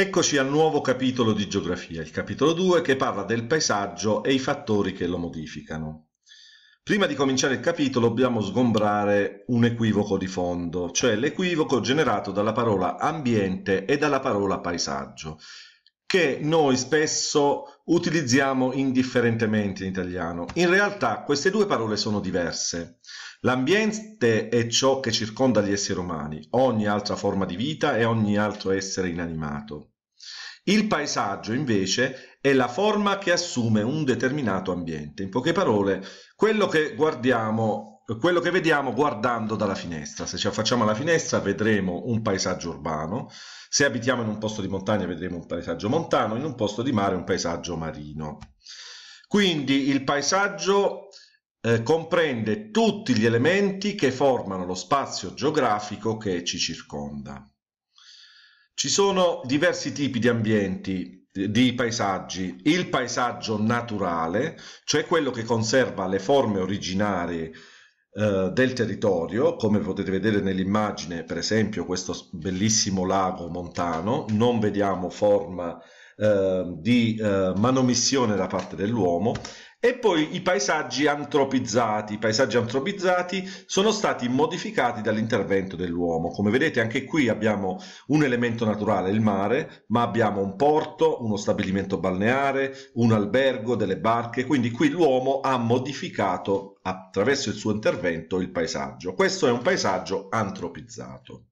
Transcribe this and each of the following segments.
Eccoci al nuovo capitolo di geografia, il capitolo 2, che parla del paesaggio e i fattori che lo modificano. Prima di cominciare il capitolo dobbiamo sgombrare un equivoco di fondo, cioè l'equivoco generato dalla parola ambiente e dalla parola paesaggio, che noi spesso utilizziamo indifferentemente in italiano. In realtà queste due parole sono diverse. L'ambiente è ciò che circonda gli esseri umani, ogni altra forma di vita e ogni altro essere inanimato. Il paesaggio invece è la forma che assume un determinato ambiente, in poche parole quello che guardiamo, quello che vediamo guardando dalla finestra. Se ci affacciamo alla finestra vedremo un paesaggio urbano, se abitiamo in un posto di montagna vedremo un paesaggio montano, in un posto di mare un paesaggio marino. Quindi il paesaggio eh, comprende tutti gli elementi che formano lo spazio geografico che ci circonda. Ci sono diversi tipi di ambienti, di paesaggi. Il paesaggio naturale, cioè quello che conserva le forme originarie eh, del territorio, come potete vedere nell'immagine, per esempio questo bellissimo lago montano, non vediamo forma eh, di eh, manomissione da parte dell'uomo, e poi i paesaggi antropizzati. I paesaggi antropizzati sono stati modificati dall'intervento dell'uomo. Come vedete anche qui abbiamo un elemento naturale, il mare, ma abbiamo un porto, uno stabilimento balneare, un albergo, delle barche. Quindi qui l'uomo ha modificato attraverso il suo intervento il paesaggio. Questo è un paesaggio antropizzato.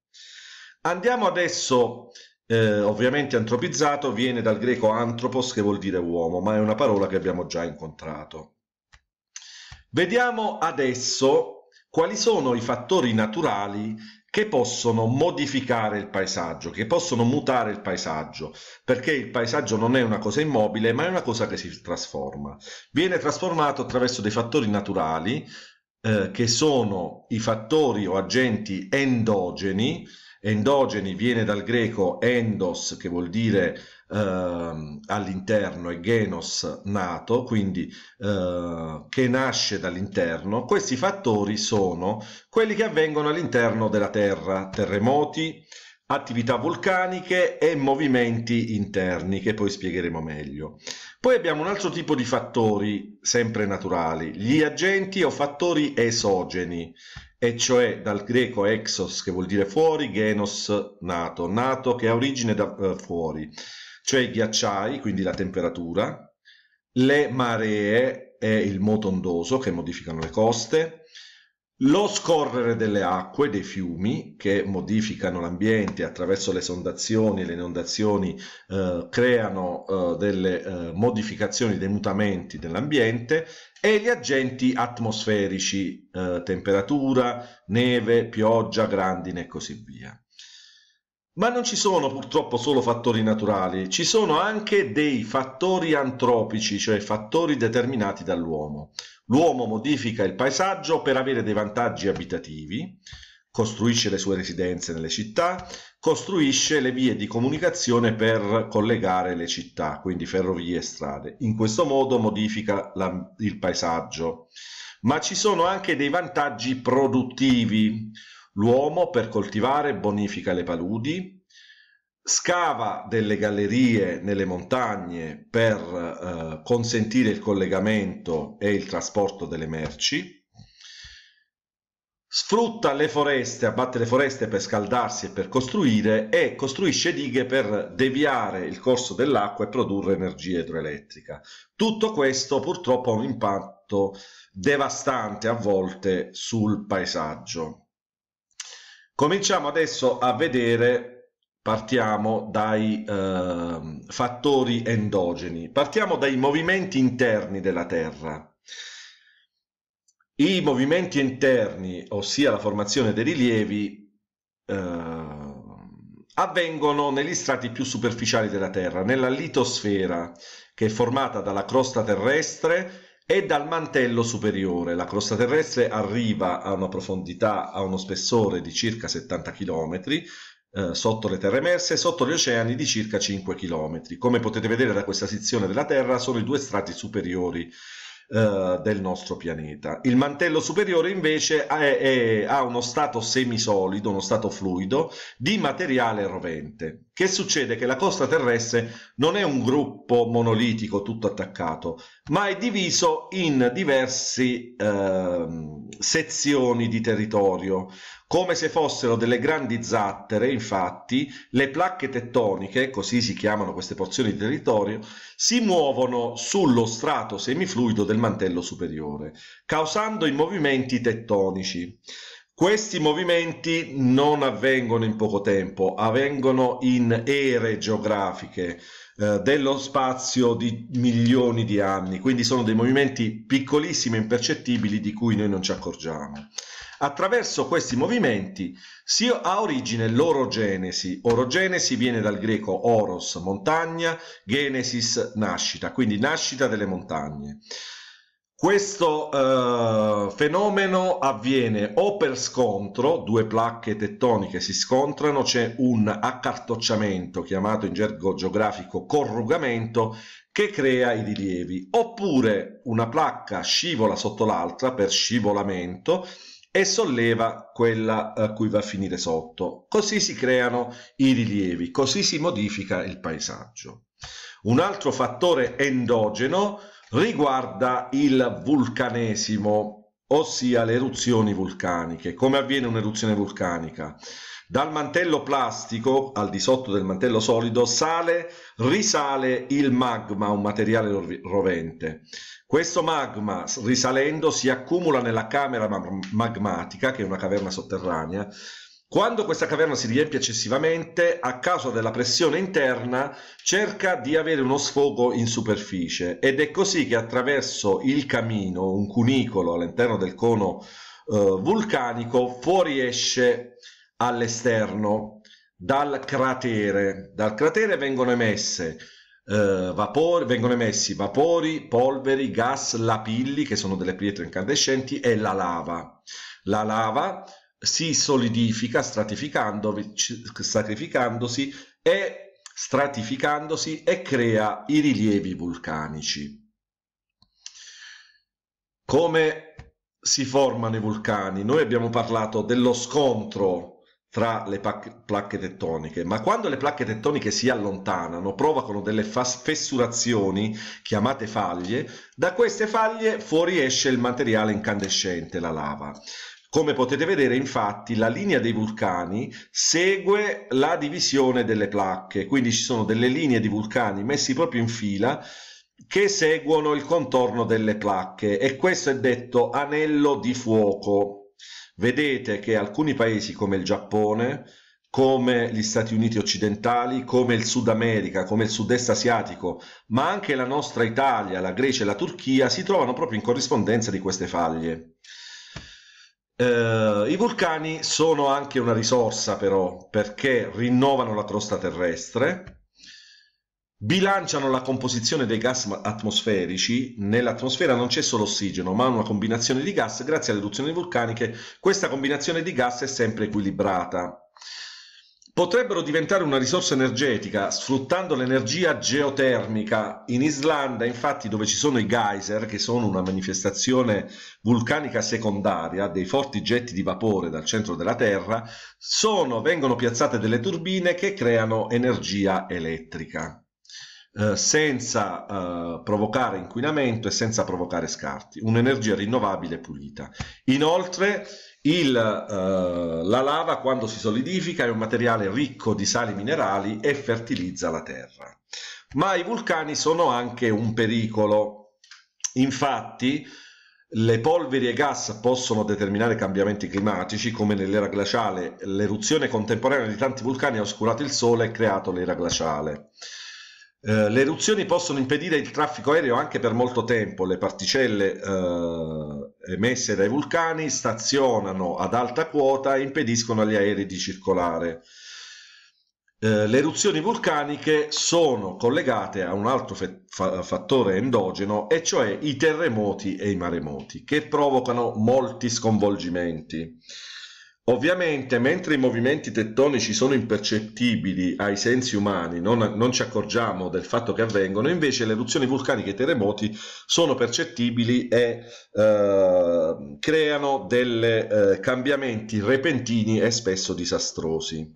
Andiamo adesso eh, ovviamente antropizzato viene dal greco antropos che vuol dire uomo, ma è una parola che abbiamo già incontrato. Vediamo adesso quali sono i fattori naturali che possono modificare il paesaggio, che possono mutare il paesaggio, perché il paesaggio non è una cosa immobile, ma è una cosa che si trasforma. Viene trasformato attraverso dei fattori naturali, eh, che sono i fattori o agenti endogeni, endogeni viene dal greco endos, che vuol dire eh, all'interno, e genos nato, quindi eh, che nasce dall'interno. Questi fattori sono quelli che avvengono all'interno della Terra, terremoti, attività vulcaniche e movimenti interni che poi spiegheremo meglio. Poi abbiamo un altro tipo di fattori sempre naturali, gli agenti o fattori esogeni e cioè dal greco exos che vuol dire fuori, genos nato, nato che ha origine da eh, fuori, cioè i ghiacciai, quindi la temperatura, le maree e il moto ondoso che modificano le coste, lo scorrere delle acque dei fiumi che modificano l'ambiente attraverso le sondazioni e le inondazioni eh, creano eh, delle eh, modificazioni, dei mutamenti dell'ambiente e gli agenti atmosferici, eh, temperatura, neve, pioggia, grandine e così via. Ma non ci sono purtroppo solo fattori naturali, ci sono anche dei fattori antropici, cioè fattori determinati dall'uomo. L'uomo modifica il paesaggio per avere dei vantaggi abitativi, costruisce le sue residenze nelle città, costruisce le vie di comunicazione per collegare le città, quindi ferrovie e strade. In questo modo modifica la, il paesaggio. Ma ci sono anche dei vantaggi produttivi. L'uomo per coltivare bonifica le paludi, scava delle gallerie nelle montagne per eh, consentire il collegamento e il trasporto delle merci, sfrutta le foreste, abbatte le foreste per scaldarsi e per costruire e costruisce dighe per deviare il corso dell'acqua e produrre energia idroelettrica. Tutto questo purtroppo ha un impatto devastante a volte sul paesaggio Cominciamo adesso a vedere, partiamo dai eh, fattori endogeni, partiamo dai movimenti interni della Terra. I movimenti interni, ossia la formazione dei rilievi, eh, avvengono negli strati più superficiali della Terra, nella litosfera, che è formata dalla crosta terrestre, e dal mantello superiore. La crosta terrestre arriva a una profondità, a uno spessore di circa 70 km, eh, sotto le terre emerse, e sotto gli oceani di circa 5 km. Come potete vedere da questa sezione della Terra sono i due strati superiori eh, del nostro pianeta. Il mantello superiore invece è, è, ha uno stato semisolido, uno stato fluido di materiale rovente. Che succede? Che la costa terrestre non è un gruppo monolitico tutto attaccato, ma è diviso in diverse eh, sezioni di territorio. Come se fossero delle grandi zattere, infatti, le placche tettoniche, così si chiamano queste porzioni di territorio, si muovono sullo strato semifluido del mantello superiore, causando i movimenti tettonici. Questi movimenti non avvengono in poco tempo, avvengono in ere geografiche eh, dello spazio di milioni di anni, quindi sono dei movimenti piccolissimi e impercettibili di cui noi non ci accorgiamo. Attraverso questi movimenti si ha origine l'orogenesi. Orogenesi viene dal greco oros, montagna, genesis, nascita, quindi nascita delle montagne. Questo eh, fenomeno avviene o per scontro, due placche tettoniche si scontrano, c'è un accartocciamento chiamato in gergo geografico corrugamento che crea i rilievi, oppure una placca scivola sotto l'altra per scivolamento e solleva quella eh, a cui va a finire sotto. Così si creano i rilievi, così si modifica il paesaggio. Un altro fattore endogeno riguarda il vulcanesimo, ossia le eruzioni vulcaniche. Come avviene un'eruzione vulcanica? Dal mantello plastico, al di sotto del mantello solido, sale, risale il magma, un materiale rovente. Questo magma, risalendo, si accumula nella camera magmatica, che è una caverna sotterranea, quando questa caverna si riempie eccessivamente, a causa della pressione interna, cerca di avere uno sfogo in superficie ed è così che attraverso il camino, un cunicolo all'interno del cono eh, vulcanico, fuoriesce all'esterno dal cratere. Dal cratere vengono emesse Uh, vapori, vengono emessi vapori, polveri, gas, lapilli, che sono delle pietre incandescenti, e la lava. La lava si solidifica sacrificandosi e stratificandosi e crea i rilievi vulcanici. Come si formano i vulcani? Noi abbiamo parlato dello scontro tra le placche tettoniche, ma quando le placche tettoniche si allontanano provocano delle fessurazioni chiamate faglie, da queste faglie fuoriesce il materiale incandescente, la lava. Come potete vedere, infatti, la linea dei vulcani segue la divisione delle placche, quindi ci sono delle linee di vulcani messi proprio in fila che seguono il contorno delle placche e questo è detto anello di fuoco. Vedete che alcuni paesi come il Giappone, come gli Stati Uniti occidentali, come il Sud America, come il sud-est asiatico, ma anche la nostra Italia, la Grecia e la Turchia si trovano proprio in corrispondenza di queste faglie. Uh, I vulcani sono anche una risorsa però perché rinnovano la crosta terrestre, bilanciano la composizione dei gas atmosferici, nell'atmosfera non c'è solo ossigeno ma una combinazione di gas, grazie alle eruzioni vulcaniche questa combinazione di gas è sempre equilibrata, potrebbero diventare una risorsa energetica sfruttando l'energia geotermica. In Islanda, infatti, dove ci sono i geyser, che sono una manifestazione vulcanica secondaria dei forti getti di vapore dal centro della Terra, sono, vengono piazzate delle turbine che creano energia elettrica. Eh, senza eh, provocare inquinamento e senza provocare scarti, un'energia rinnovabile pulita. Inoltre il, eh, la lava quando si solidifica è un materiale ricco di sali minerali e fertilizza la terra. Ma i vulcani sono anche un pericolo. Infatti, le polveri e gas possono determinare cambiamenti climatici, come nell'era glaciale. L'eruzione contemporanea di tanti vulcani ha oscurato il sole e creato l'era glaciale. Eh, le eruzioni possono impedire il traffico aereo anche per molto tempo, le particelle eh, emesse dai vulcani stazionano ad alta quota e impediscono agli aerei di circolare. Eh, le eruzioni vulcaniche sono collegate a un altro fa fattore endogeno, e cioè i terremoti e i maremoti, che provocano molti sconvolgimenti. Ovviamente, mentre i movimenti tettonici sono impercettibili ai sensi umani, non, non, ci accorgiamo del fatto che avvengono, invece le eruzioni vulcaniche e i terremoti sono percettibili e eh, creano dei eh, cambiamenti repentini e spesso disastrosi.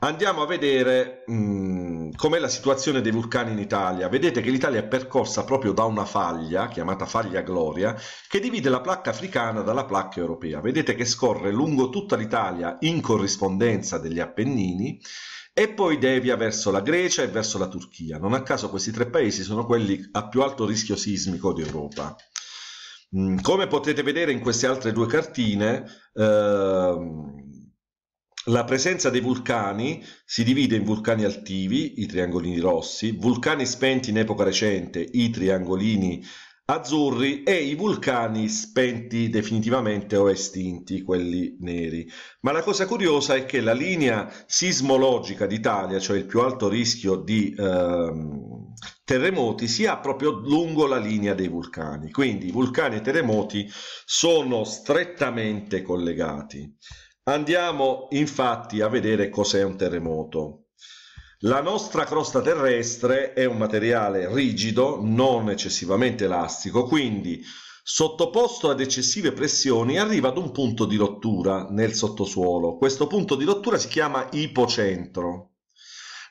Andiamo a vedere mh, mm, com'è la situazione dei vulcani in Italia. Vedete che l'Italia è percorsa proprio da una faglia, chiamata Faglia Gloria, che divide la placca africana dalla placca europea. Vedete che scorre lungo tutta l'Italia in corrispondenza degli Appennini e poi devia verso la Grecia e verso la Turchia. Non a caso questi tre paesi sono quelli a più alto rischio sismico d'Europa. Mm, come potete vedere in queste altre due cartine, ehm, la presenza dei vulcani si divide in vulcani attivi, i triangolini rossi, vulcani spenti in epoca recente, i triangolini azzurri e i vulcani spenti definitivamente o estinti, quelli neri. Ma la cosa curiosa è che la linea sismologica d'Italia, cioè il più alto rischio di ehm, terremoti, ha proprio lungo la linea dei vulcani. Quindi vulcani e terremoti sono strettamente collegati. Andiamo infatti a vedere cos'è un terremoto. La nostra crosta terrestre è un materiale rigido, non eccessivamente elastico, quindi sottoposto ad eccessive pressioni arriva ad un punto di rottura nel sottosuolo. Questo punto di rottura si chiama ipocentro.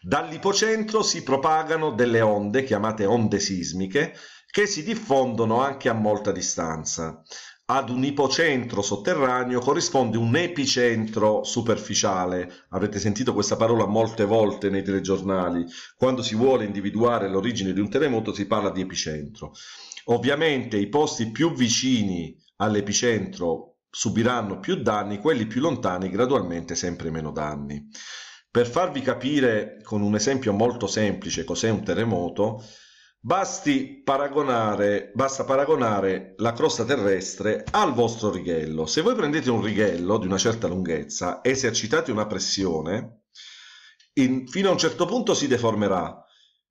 Dall'ipocentro si propagano delle onde, chiamate onde sismiche, che si diffondono anche a molta distanza ad un ipocentro sotterraneo corrisponde un epicentro superficiale. Avrete sentito questa parola molte volte nei telegiornali. Quando si vuole individuare l'origine di un terremoto si parla di epicentro. Ovviamente i posti più vicini all'epicentro subiranno più danni, quelli più lontani gradualmente sempre meno danni. Per farvi capire con un esempio molto semplice cos'è un terremoto, Paragonare, basta paragonare la crosta terrestre al vostro righello. Se voi prendete un righello di una certa lunghezza, esercitate una pressione, in, fino a un certo punto si deformerà,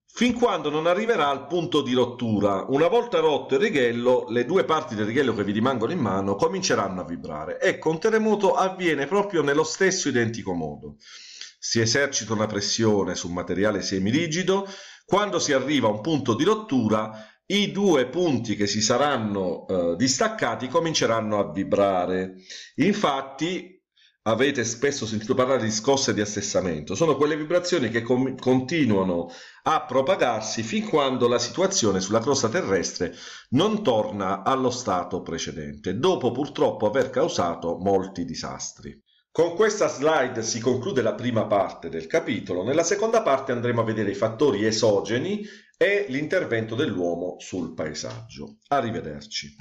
fin quando non arriverà al punto di rottura. Una volta rotto il righello, le due parti del righello che vi rimangono in mano cominceranno a vibrare. Ecco, un terremoto avviene proprio nello stesso identico modo. Si esercita una pressione su un materiale semirigido, rigido quando si arriva a un punto di rottura, i due punti che si saranno eh, distaccati cominceranno a vibrare. Infatti, avete spesso sentito parlare di scosse di assessamento, sono quelle vibrazioni che continuano a propagarsi fin quando la situazione sulla crosta terrestre non torna allo stato precedente, dopo purtroppo aver causato molti disastri. Con questa slide si conclude la prima parte del capitolo, nella seconda parte andremo a vedere i fattori esogeni e l'intervento dell'uomo sul paesaggio. Arrivederci.